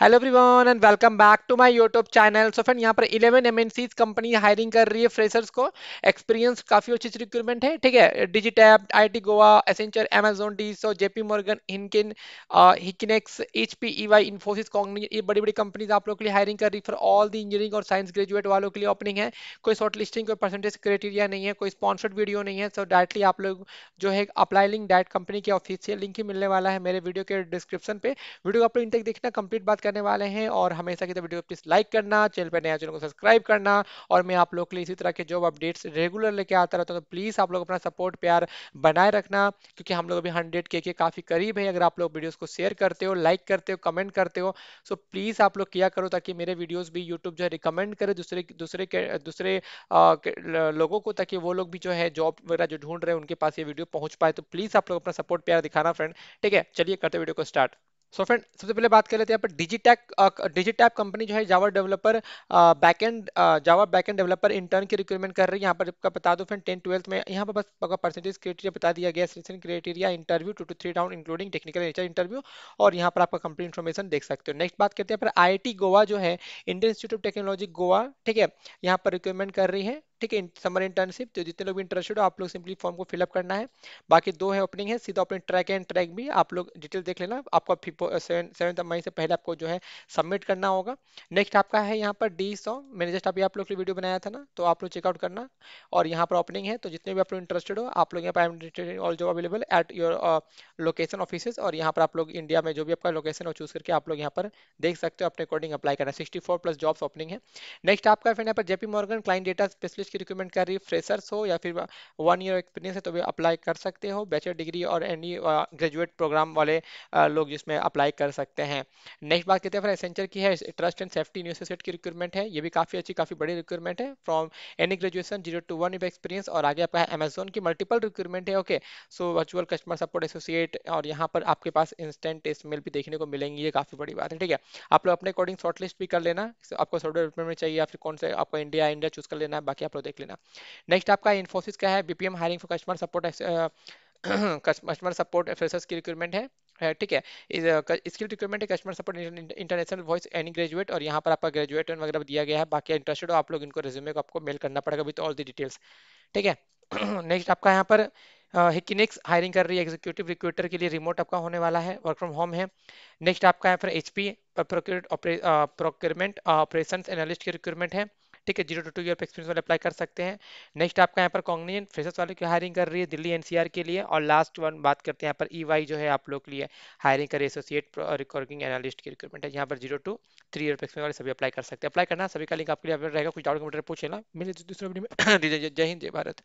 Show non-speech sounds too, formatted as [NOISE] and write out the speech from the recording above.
hello everyone and welcome back to my YouTube channel so friend यहाँ पर 11 M company hiring कर रही है फ्रेशर्स को एक्सपीरियंस काफी अच्छी अच्छी रिक्रूटमेंट है ठीक है Digitap IT Goa Accenture Amazon D Shaw JP Morgan हिनकिन हिकिनेक्स H P E Y Infosys ये बड़ी बड़ी कंपनीज आप लोग के लिए हायरिंग कर रही है फॉर ऑल दी इंजीनियरिंग और साइंस ग्रेजुएट वालों के लिए ओपनिंग है कोई शॉर्ट लिस्टिंग कोई परसेंटेज क्राइटेरिया नहीं है कोई स्पॉन्सर्ड वीडियो नहीं है सो so डायरेक्टली आप लोग जो है अप्लाई लिंक डायरेक्ट कंपनी के ऑफिशियल लिंक ही मिलने वाला है मेरे वीडियो के डिस्क्रिप्शन पे वीडियो आप लोग तक देखना कंप्लीट बात करने वाले हैं और हमेशा की तरह वीडियो प्लीज लाइक करना चैनल पर नया तो चैनल को सब्सक्राइब करना और मैं आप लोग के लिए इसी तरह के जॉब अपडेट्स रेगुलर लेके आता रहता हूँ तो प्लीज आप लोग अपना सपोर्ट प्यार बनाए रखना क्योंकि हम लोग अभी हंड्रेड के काफी करीब है अगर आप लोग वीडियोज को शेयर करते हो लाइक करते हो कमेंट करते हो सो तो प्लीज आप लोग किया करो ताकि मेरे वीडियोज भी यूट्यूब जो है रिकमेंड करे दूसरे दूसरे दूसरे लोगों को ताकि वो लोग भी जो है जॉब वगैरह जो ढूंढ रहे हैं उनके पास ये वीडियो पहुंच पाए तो प्लीज आप लोग अपना सपोर्ट प्यार दिखाना फ्रेंड ठीक है चलिए करते वीडियो को स्टार्ट सो फ्रेंड सबसे पहले बात कर लेते हैं यहाँ पर डिजिटैक डिजिटैप कंपनी जो है Java developer backend Java backend developer intern की रिक्रूटमेंट कर रही है यहाँ पर आपका बता दो फ्रेंड टेन ट्वेल्थ में यहाँ पर बस आपका परसेंटेज क्राइटेरिया बता दिया गया selection criteria interview two to three round including technical nature interview और यहाँ पर आपका कंप्लीट इन्फॉर्मेशन देख सकते हो नेक्स्ट बात करते हैं पर आई गोवा जो है Indian Institute of Technology Goa ठीक है यहाँ पर रिक्रूटमेंट कर रही है ठीक है समर इंटर्नशिप तो जितने लोग भी इंटरेस्टेड हो आप लोग सिंपली फॉर्म को फिलअप करना है बाकी दो है ओपनिंग है सीधा ओपनिंग ट्रैक एंड ट्रैक भी आप लोग डिटेल देख लेना आपको सेवन मई से पहले आपको जो है सबमिट करना होगा नेक्स्ट आपका है यहाँ पर डी सौ मैंने जस्ट अभी आप लोग वीडियो बनाया था ना तो आप लोग चेकआउट करना और यहाँ पर ओपनिंग है तो जितने भी आप लोग इंटरेस्टेड हो आप लोग यहाँ पर जो available at your location office और यहाँ पर आप लोग इंडिया में जो भी आपका लोकेशन है चूज करके आप लोग यहाँ पर देख सकते हो अपने अकॉर्डिंग अप्लाई करना सिक्सटी प्लस जॉब्स ओपनिंग है नेक्स्ट आपका फिर यहाँ पर JP Morgan client data specialist office की रिक्रूटमेंट कर रही है फ्रेशर्स हो या फिर वन ईयर एक्सपीरियंस है तो भी अप्लाई कर सकते हो बैचलर डिग्री और एनी ग्रेजुएट प्रोग्राम वाले uh, लोग जिसमें अप्लाई कर सकते हैं नेक्स्ट बात करते हैं फिर एसेंचर की है ट्रस्ट एंड सेफ्टी यूनिवर्सिटी की रिक्रूटमेंट है ये भी काफ़ी अच्छी काफ़ी बड़ी रिक्रूटमेंट है from any graduation zero to one year experience और आगे आपका अमेजोन की मल्टीपल रिक्रूटमेंट है okay so virtual customer support associate और यहाँ पर आपके पास इंस्टेंट टेस्ट मेल भी देखने को मिलेंगी ये काफ़ी बड़ी बात है ठीक है आप लोग अपने अकॉर्डिंग शॉर्ट लिस्ट भी कर लेना आपको सॉफ्टवेयर में चाहिए या फिर कौन से आपको इंडिया इंडिया चूज कर लेना है बाकी आप आप लोग देख लेना नेक्स्ट आपका इन्फोसिस का है BPM hiring for customer support customer support officers की रिक्रूटमेंट है ठीक है uh, स्किल रिक्रूटमेंट है customer support international voice any graduate और यहाँ पर आपका ग्रेजुएट वगैरह दिया गया है बाकी इंटरेस्टेड हो आप लोग इनको रिज्यूमे को आपको मेल करना पड़ेगा विथ ऑल दी डिटेल्स ठीक है नेक्स्ट [CLEARS THROAT] आपका यहाँ पर हिकिनिक्स uh, हायरिंग कर रही है एग्जीक्यूटिव रिक्रूटर के लिए रिमोट आपका होने वाला है वर्क फ्रॉम होम है नेक्स्ट आपका यहाँ पर H P procurement operation analyst की रिक्रूटमेंट है ठीक है zero to two year experience वाले अप्लाई कर सकते हैं नेक्स्ट आपका यहाँ पर कॉग्निजेंट फ्रेशर्स वाले की हायरिंग कर रही है दिल्ली एनसीआर के लिए और लास्ट वन बात करते हैं यहाँ पर ई e जो है आप लोग के लिए हायरिंग कर एसोसिएट रिकॉर्डिंग एनालिस्ट की रिक्रूटमेंट है यहाँ पर zero to three year experience वाले सभी अप्लाई कर सकते हैं अप्लाई करना सभी का लिंक आपके लिए रहेगा कुछ डाउट कंप्यूटर पूछे ना मिले तो दूसरे में [CLEARS THROAT] जय हिंद जय भारत